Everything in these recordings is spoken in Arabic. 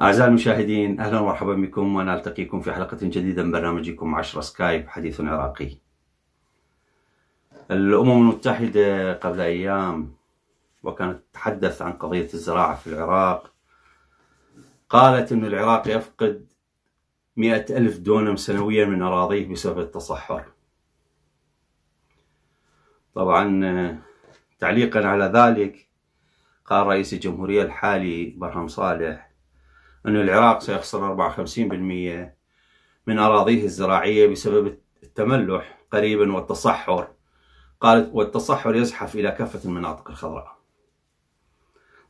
أعزائي المشاهدين أهلا ومرحبا بكم ونلتقيكم في حلقة جديدة من برنامجكم 10 سكايب حديث عراقي الأمم المتحدة قبل أيام وكانت تتحدث عن قضية الزراعة في العراق قالت أن العراق يفقد مئة ألف دونم سنويا من أراضيه بسبب التصحر طبعا تعليقا على ذلك قال رئيس الجمهورية الحالي برهم صالح أن العراق سيخسر 54% من أراضيه الزراعية بسبب التملح قريبا والتصحر قالت والتصحر يزحف إلى كافة المناطق الخضراء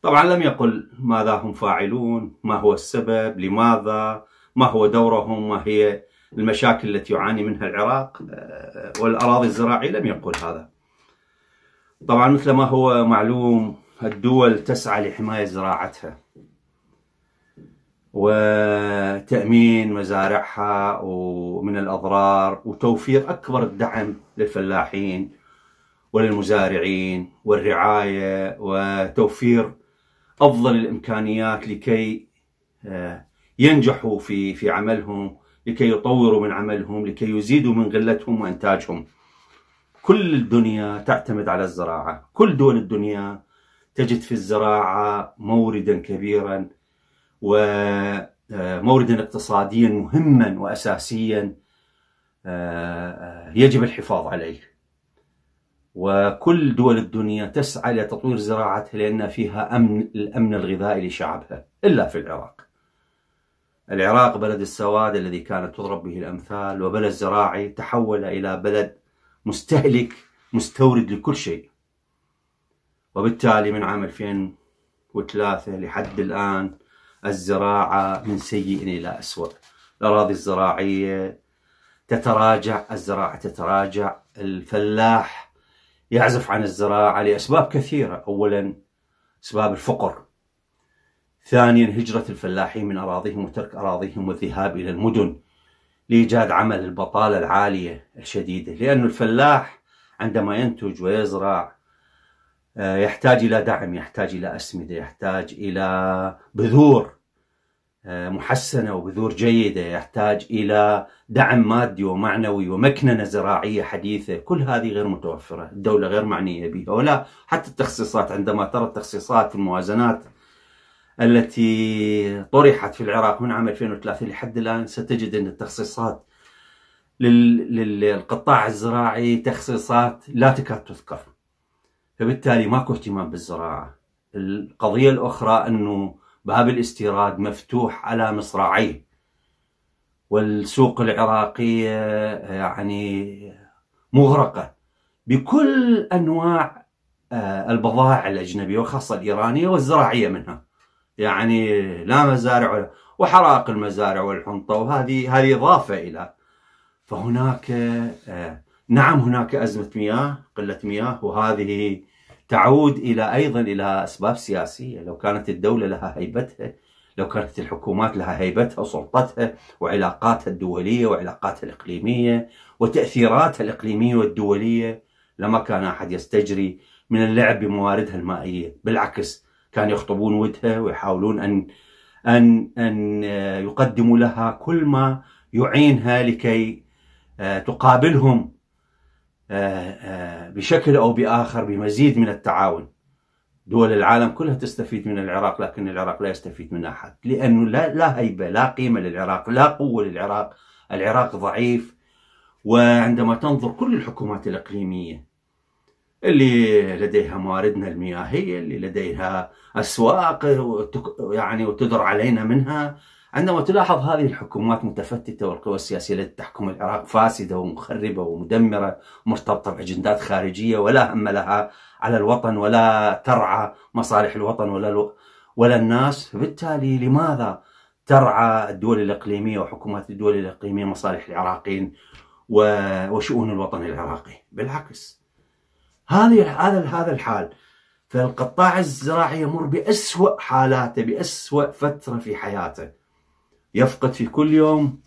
طبعا لم يقل ماذا هم فاعلون ما هو السبب لماذا ما هو دورهم ما هي المشاكل التي يعاني منها العراق آه، والأراضي الزراعية لم يقل هذا طبعا مثل ما هو معلوم الدول تسعى لحماية زراعتها وتأمين مزارعها ومن الأضرار وتوفير أكبر الدعم للفلاحين وللمزارعين والرعاية وتوفير افضل الامكانيات لكي آه، ينجحوا في في عملهم لكي يطوروا من عملهم لكي يزيدوا من غلتهم وانتاجهم كل الدنيا تعتمد على الزراعه كل دول الدنيا تجد في الزراعه موردا كبيرا وموردا آه، اقتصاديا مهما واساسيا آه، يجب الحفاظ عليه وكل دول الدنيا تسعى لتطوير زراعتها لأن فيها أمن الأمن الغذائي لشعبها إلا في العراق العراق بلد السواد الذي كانت تضرب به الأمثال وبلد زراعي تحول إلى بلد مستهلك مستورد لكل شيء وبالتالي من عام 2003 لحد الآن الزراعة من سيء إلى أسوأ الأراضي الزراعية تتراجع الزراعة تتراجع الفلاح يعزف عن الزراعة لأسباب كثيرة أولا أسباب الفقر ثانيا هجرة الفلاحين من أراضيهم وترك أراضيهم والذهاب إلى المدن لإيجاد عمل البطالة العالية الشديدة لأن الفلاح عندما ينتج ويزرع آه، يحتاج إلى دعم يحتاج إلى أسمدة يحتاج إلى بذور آه، محسنة وبذور جيدة يحتاج إلى دعم مادي ومعنوي ومكننة زراعية حديثة كل هذه غير متوفرة الدولة غير معنية بها ولا حتى التخصيصات عندما ترى التخصيصات في الموازنات التي طرحت في العراق من عام 2003 لحد الآن ستجد أن التخصيصات للقطاع الزراعي تخصيصات لا تكاد تذكر فبالتالي ماكو اهتمام بالزراعة القضية الأخرى أنه باب الاستيراد مفتوح على مصراعيه والسوق العراقية آه، يعني مغرقة بكل أنواع آه، البضائع الأجنبية وخاصة الإيرانية والزراعية منها يعني لا مزارع وحرائق المزارع والحنطة وهذه هذه إضافة إلى فهناك آه، نعم هناك أزمة مياه قلة مياه وهذه تعود إلى أيضا إلى أسباب سياسية لو كانت الدولة لها هيبتها لو كانت الحكومات لها هيبتها وسلطتها وعلاقاتها الدولية وعلاقاتها الإقليمية وتأثيراتها الإقليمية والدولية لما كان أحد يستجري من اللعب بمواردها المائية بالعكس كانوا يخطبون ودها ويحاولون أن أن أن يقدموا لها كل ما يعينها لكي آه، تقابلهم آه، آه، بشكل أو بآخر بمزيد من التعاون دول العالم كلها تستفيد من العراق لكن العراق لا يستفيد منها أحد لأنه لا, لا هيبة لا قيمة للعراق لا قوة للعراق العراق ضعيف وعندما تنظر كل الحكومات الإقليمية اللي لديها مواردنا المياهية اللي لديها أسواق يعني وتدر علينا منها عندما تلاحظ هذه الحكومات متفتتة والقوى السياسية التي تحكم العراق فاسدة ومخربة ومدمرة مرتبطة بأجندات خارجية ولا هم لها على الوطن ولا ترعى مصالح الوطن ولا الو... ولا الناس بالتالي لماذا ترعى الدول الإقليمية وحكومات الدول الإقليمية مصالح العراقيين و... وشؤون الوطن العراقي بالعكس هذه هذا هذا الحال فالقطاع الزراعي يمر بأسوأ حالاته بأسوأ فترة في حياته يفقد في كل يوم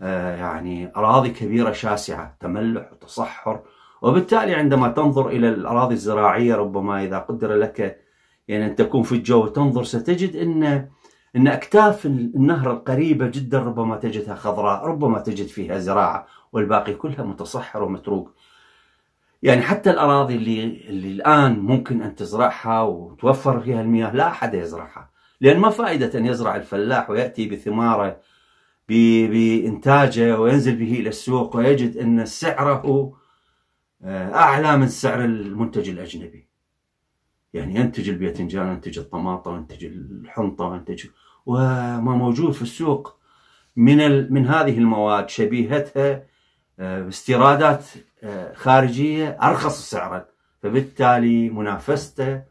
آه، يعني أراضي كبيرة شاسعة تملح وتصحر وبالتالي عندما تنظر إلى الأراضي الزراعية ربما إذا قدر لك يعني أن تكون في الجو وتنظر ستجد أن أن أكتاف النهر القريبة جدا ربما تجدها خضراء ربما تجد فيها زراعة والباقي كلها متصحر ومتروك يعني حتى الأراضي اللي, اللي الآن ممكن أن تزرعها وتوفر فيها المياه لا أحد يزرعها لأن ما فائدة أن يزرع الفلاح ويأتي بثماره بإنتاجه وينزل به إلى السوق ويجد أن سعره آه، أعلى من سعر المنتج الأجنبي يعني ينتج الباذنجان ينتج الطماطم، ينتج الحنطة ينتج وما موجود في السوق من من هذه المواد شبيهتها آه، باستيرادات آه، خارجية أرخص سعرا فبالتالي منافسته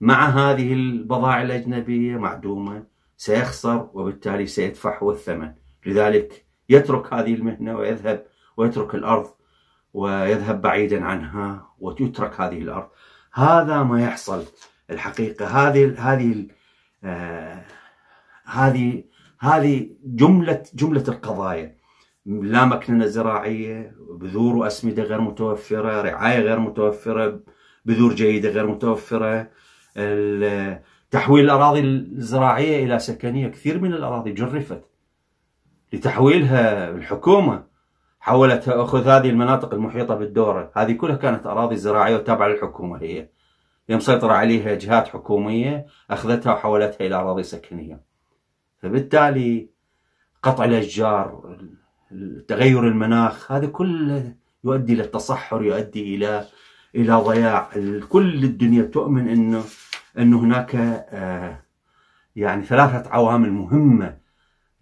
مع هذه البضائع الأجنبية معدومة سيخسر وبالتالي سيدفع هو الثمن لذلك يترك هذه المهنة ويذهب ويترك الأرض ويذهب بعيدا عنها وتترك هذه الأرض هذا ما يحصل الحقيقة هذه هذه آه، هذه هذه جملة جملة القضايا لا مكننة زراعية بذور وأسمدة غير متوفرة رعاية غير متوفرة بذور جيدة غير متوفرة تحويل الأراضي الزراعية إلى سكنية كثير من الأراضي جرفت لتحويلها الحكومة حاولت أخذ هذه المناطق المحيطة بالدورة هذه كلها كانت أراضي زراعية وتابعة للحكومة هي يوم مسيطرة عليها جهات حكومية أخذتها وحولتها إلى أراضي سكنية فبالتالي قطع الأشجار تغير المناخ هذا كله يؤدي للتصحر يؤدي إلى الى ضياع كل الدنيا تؤمن انه انه هناك آه، يعني ثلاثه عوامل مهمه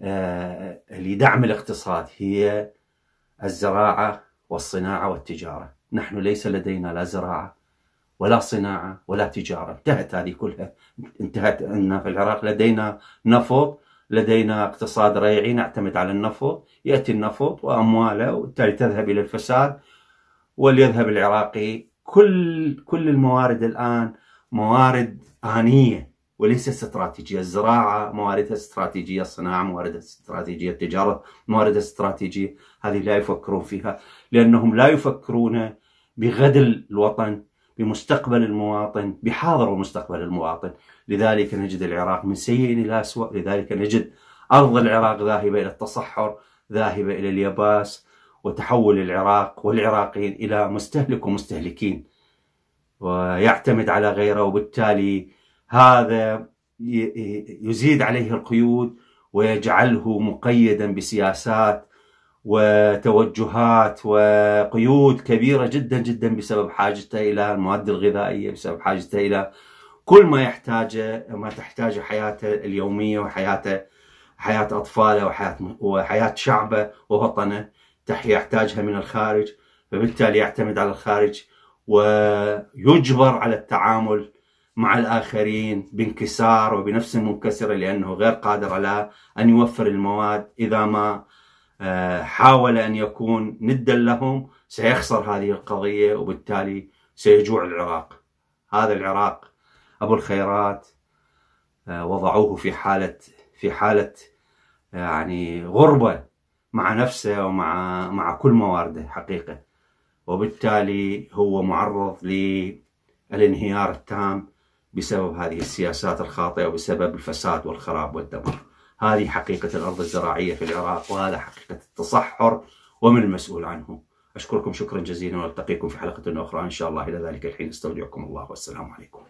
آه، لدعم الاقتصاد هي الزراعه والصناعه والتجاره، نحن ليس لدينا لا زراعه ولا صناعه ولا تجاره، انتهت هذه كلها، انتهت عندنا في العراق لدينا نفط، لدينا اقتصاد ريعي نعتمد على النفط، ياتي النفط وامواله وبالتالي تذهب الى الفساد وليذهب العراقي كل كل الموارد الان موارد انيه وليس استراتيجيه، الزراعه مواردها استراتيجيه، الصناعه مواردها استراتيجيه، التجاره مواردها استراتيجيه، هذه لا يفكرون فيها لانهم لا يفكرون بغد الوطن، بمستقبل المواطن، بحاضر ومستقبل المواطن، لذلك نجد العراق من سيء الى اسوء، لذلك نجد ارض العراق ذاهبه الى التصحر، ذاهبه الى اليباس، وتحول العراق والعراقيين إلى مستهلك ومستهلكين ويعتمد على غيره وبالتالي هذا يزيد عليه القيود ويجعله مقيدا بسياسات وتوجهات وقيود كبيرة جدا جدا بسبب حاجته إلى المواد الغذائية بسبب حاجته إلى كل ما يحتاجه ما تحتاجه حياته اليومية وحياته حياة أطفاله وحياة وحياة شعبه ووطنه تحية يحتاجها من الخارج فبالتالي يعتمد على الخارج ويجبر على التعامل مع الآخرين بانكسار وبنفس منكسرة لأنه غير قادر على أن يوفر المواد إذا ما آه، حاول أن يكون ندا لهم سيخسر هذه القضية وبالتالي سيجوع العراق هذا العراق أبو الخيرات آه، وضعوه في حالة في حالة آه، يعني غربة مع نفسه ومع مع كل موارده حقيقة وبالتالي هو معرض للانهيار التام بسبب هذه السياسات الخاطئة وبسبب الفساد والخراب والدمار هذه حقيقة الأرض الزراعية في العراق وهذا حقيقة التصحر ومن المسؤول عنه أشكركم شكرا جزيلا وألتقيكم في حلقة أخرى إن شاء الله إلى ذلك الحين استودعكم الله والسلام عليكم